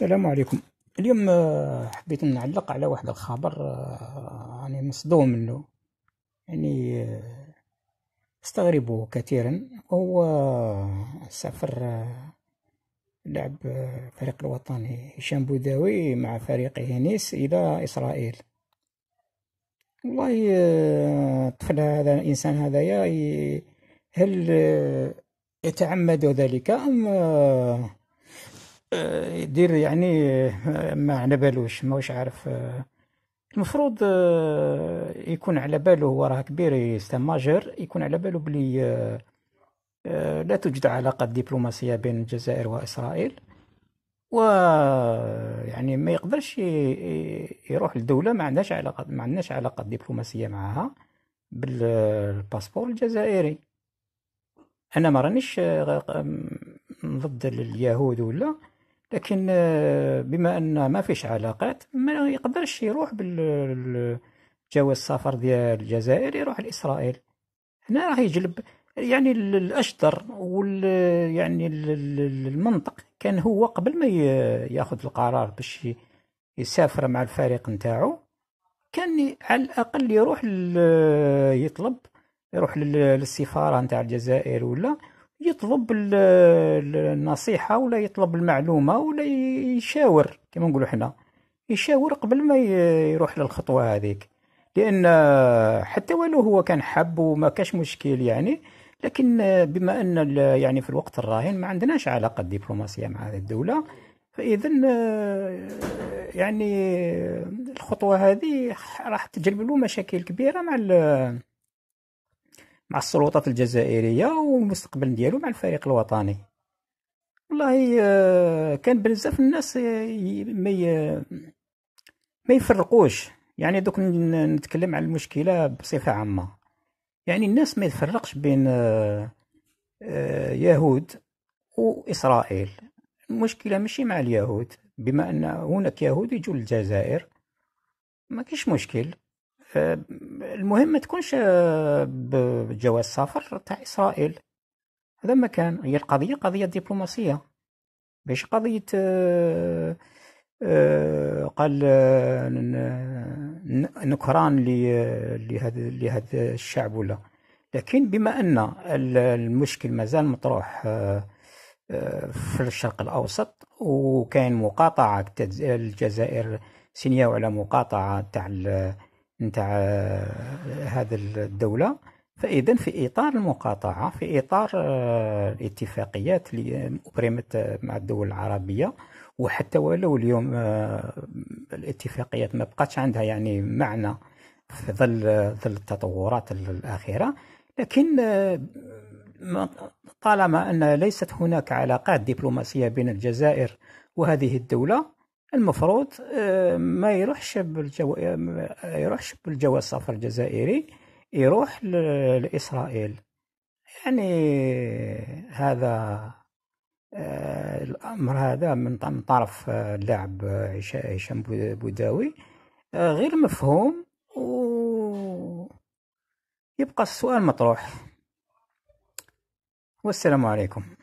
السلام عليكم اليوم آه، حبيت نعلق على واحد الخبر راني آه، يعني مصدوم منه يعني آه، استغربه كثيرا هو سافر لعب الفريق الوطني هشام بوداوي مع فريقه نيس الى اسرائيل والله الطفل هذا الانسان هذايا هل يتعمد ذلك ام يدير يعني آه، ما على بالوش واش عارف آه، المفروض آه، يكون على باله هو راه كبير ماجر يكون على باله بلي لا توجد علاقة دبلوماسية بين الجزائر وإسرائيل و يعني ما يقدرش يروح لدولة ما عندهاش علاقة ما عندناش علاقة دبلوماسية معها بالباسبور الجزائري أنا ما رانيش ضد اليهود ولا لكن آه، بما ان ما فيش علاقات ما يقدرش يروح بالجواز السفر ديال الجزائر يروح لاسرائيل هنا راح يجلب يعني الاشطر وال يعني المنطق كان هو قبل ما ياخذ القرار باش يسافر مع الفريق نتاعو كان على الاقل يروح يطلب يروح للسفاره نتاع الجزائر ولا يطلب النصيحة ولا يطلب المعلومة ولا يشاور كما نقولوا حنا يشاور قبل ما يروح للخطوة هذيك لأن حتى ولو هو كان حب وما كاش مشكل يعني لكن بما أن يعني في الوقت الراهن ما عندناش علاقة دبلوماسية مع هذه الدولة فإذا يعني الخطوة هذه راح تجلب له مشاكل كبيرة مع مع السلطات الجزائريه والمستقبل ديالو مع الفريق الوطني والله آه، كان بزاف الناس آه، ما ما يفرقوش يعني دوك نتكلم على المشكله بصفه عامه يعني الناس ما يفرقش بين آه، يهود واسرائيل المشكله ماشي مع اليهود بما ان هناك يهود يجوا للجزائر ما كاينش مشكل المهم ما تكونش بجواز سفر تاع اسرائيل هذا ما كان هي القضيه قضيه دبلوماسيه باش قضيه آه، قال آه، نكران لهذا لهذا الشعب ولا لكن بما ان المشكل مازال مطروح آه، في الشرق الاوسط وكاين مقاطعه الجزائر سينيو على مقاطعه تاع نتاع آه، هذه الدولة فإذا في إطار المقاطعة في إطار آه، الاتفاقيات اللي أبرمت آه، مع الدول العربية وحتى ولو اليوم الاتفاقيات ما بقاتش عندها يعني معنى في ظل ظل التطورات الأخيرة لكن طالما أن ليست هناك علاقات دبلوماسية بين الجزائر وهذه الدولة المفروض آه، ما يروحش بالجو آه، يروحش بالجو الصفر الجزائري يروح لإسرائيل يعني هذا آه، الأمر هذا من طرف اللاعب هشام بوداوي غير مفهوم ويبقى السؤال مطروح والسلام عليكم